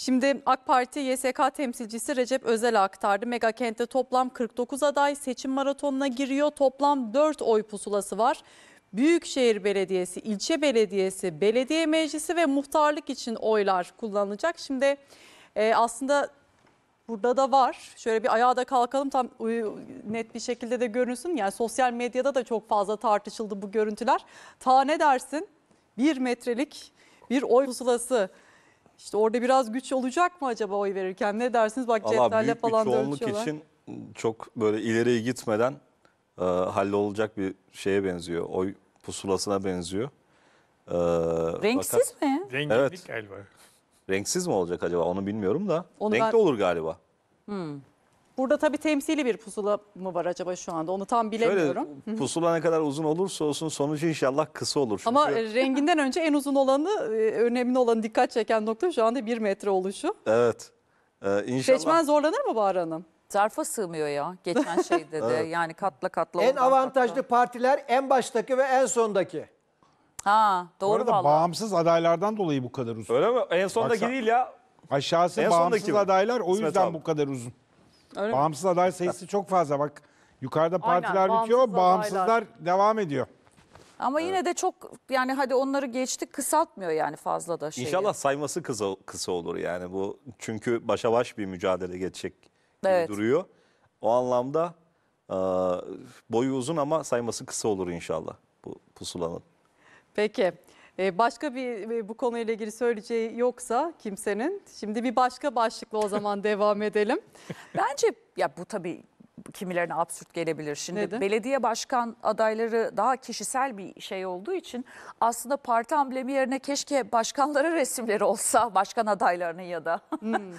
Şimdi AK Parti YSK temsilcisi Recep Özel aktardı. Mega kentte toplam 49 aday seçim maratonuna giriyor. Toplam 4 oy pusulası var. Büyükşehir Belediyesi, ilçe belediyesi, belediye meclisi ve muhtarlık için oylar kullanılacak. Şimdi e, aslında burada da var. Şöyle bir ayağa da kalkalım tam net bir şekilde de görünsün. Yani sosyal medyada da çok fazla tartışıldı bu görüntüler. Ta ne dersin? Bir metrelik bir oy pusulası işte orada biraz güç olacak mı acaba oy verirken? Ne dersiniz? Bak cetvelle falan da çoğunluk ölçüyorlar. için çok böyle ileriye gitmeden e, hallolacak bir şeye benziyor. Oy pusulasına benziyor. E, Renksiz fakat- mi? Zenginlik Evet. galiba. Renksiz mi olacak acaba onu bilmiyorum da. Onu Renkli ben- olur galiba. Hmm. Burada tabii temsili bir pusula mı var acaba şu anda? Onu tam bilemiyorum. Şöyle, pusula ne kadar uzun olursa olsun sonucu inşallah kısa olur. Çünkü... Ama e, renginden önce en uzun olanı, e, önemli olanı dikkat çeken nokta şu anda bir metre oluşu. Evet. Ee, inşallah... Seçmen zorlanır mı Bahar Hanım? zarfa sığmıyor ya geçen şeyde de. evet. Yani katla katla. En avantajlı katla. partiler en baştaki ve en sondaki. Ha doğru Bu arada bağımsız adaylardan dolayı bu kadar uzun. Öyle mi? En sondaki Baksa, değil ya. Aşağısı en bağımsız adaylar o yüzden bu kadar uzun. Öyle bağımsız mi? aday sayısı çok fazla. Bak yukarıda partiler Aynen, bitiyor, bağımsız bağımsızlar adaylar. devam ediyor. Ama yine de çok yani hadi onları geçtik kısaltmıyor yani fazla da şeyi. İnşallah sayması kısa, kısa olur yani bu. Çünkü başa baş bir mücadele geçecek gibi evet. duruyor. O anlamda e, boyu uzun ama sayması kısa olur inşallah bu pusulanın. Peki. Ee, başka bir e, bu konuyla ilgili söyleyeceği yoksa kimsenin. Şimdi bir başka başlıkla o zaman devam edelim. Bence ya bu tabii kimilerine absürt gelebilir. Şimdi Neden? belediye başkan adayları daha kişisel bir şey olduğu için aslında parti amblemi yerine keşke başkanlara resimleri olsa başkan adaylarının ya da. Hmm.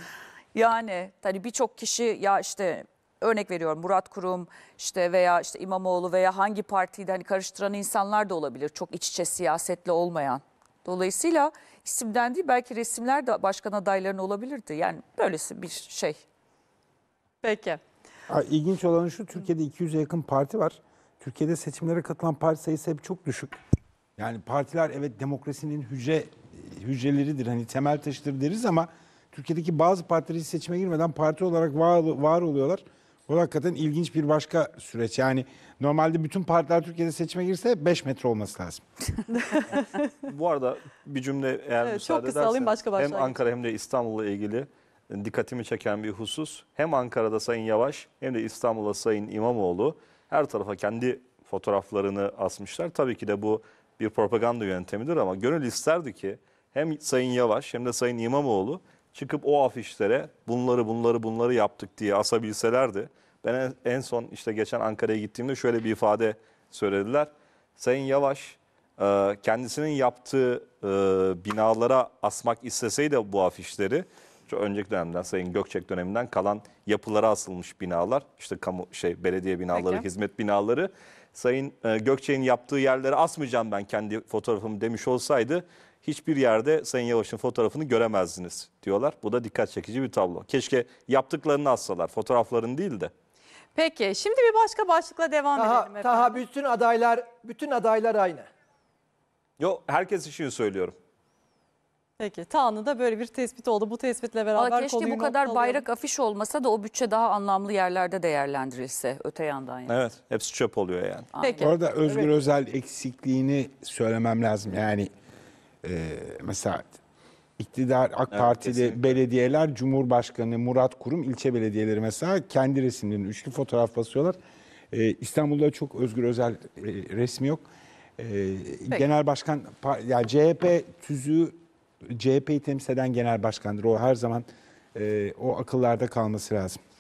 yani hani birçok kişi ya işte örnek veriyorum Murat Kurum işte veya işte İmamoğlu veya hangi partiydi hani karıştıran insanlar da olabilir. Çok iç içe siyasetle olmayan. Dolayısıyla isimden değil belki resimler de başkan adaylarının olabilirdi. Yani böylesi bir şey. Peki. İlginç olan şu Türkiye'de 200'e yakın parti var. Türkiye'de seçimlere katılan parti sayısı hep çok düşük. Yani partiler evet demokrasinin hücre hücreleridir. Hani temel taşıdır deriz ama Türkiye'deki bazı partileri seçime girmeden parti olarak var, var oluyorlar. Bu hakikaten ilginç bir başka süreç. Yani normalde bütün partiler Türkiye'de seçime girse 5 metre olması lazım. Bu arada bir cümle eğer evet, müsaade çok kısa alayım başka başlayayım. hem Ankara hem de İstanbul'la ilgili dikkatimi çeken bir husus. Hem Ankara'da Sayın Yavaş hem de İstanbul'da Sayın İmamoğlu her tarafa kendi fotoğraflarını asmışlar. Tabii ki de bu bir propaganda yöntemidir ama gönül isterdi ki hem Sayın Yavaş hem de Sayın İmamoğlu çıkıp o afişlere bunları bunları bunları yaptık diye asabilselerdi. Ben en son işte geçen Ankara'ya gittiğimde şöyle bir ifade söylediler. Sayın Yavaş e, kendisinin yaptığı e, binalara asmak isteseydi bu afişleri şu önceki dönemden Sayın Gökçek döneminden kalan yapılara asılmış binalar işte kamu şey belediye binaları, Peki. hizmet binaları Sayın e, Gökçek'in yaptığı yerlere asmayacağım ben kendi fotoğrafımı demiş olsaydı hiçbir yerde Sayın Yavaş'ın fotoğrafını göremezdiniz diyorlar. Bu da dikkat çekici bir tablo. Keşke yaptıklarını assalar fotoğrafların değil de. Peki şimdi bir başka başlıkla devam Taha, edelim efendim. Taha bütün adaylar bütün adaylar aynı. Yok herkes için söylüyorum. Peki Tanrı da böyle bir tespit oldu. Bu tespitle beraber Aa, Keşke bu kadar bayrak afiş olmasa da o bütçe daha anlamlı yerlerde değerlendirilse öte yandan. Yani. Evet hepsi çöp oluyor yani. Peki. Orada Özgür evet. Özel eksikliğini söylemem lazım. Yani e, mesela iktidar AK evet, Partili kesinlikle. belediyeler Cumhurbaşkanı Murat Kurum ilçe belediyeleri mesela kendi resimlerini üçlü fotoğraf basıyorlar. E, İstanbul'da çok Özgür Özel e, resmi yok. E, genel Başkan yani CHP tüzüğü CHP'yi temsil eden genel başkandır. O her zaman e, o akıllarda kalması lazım.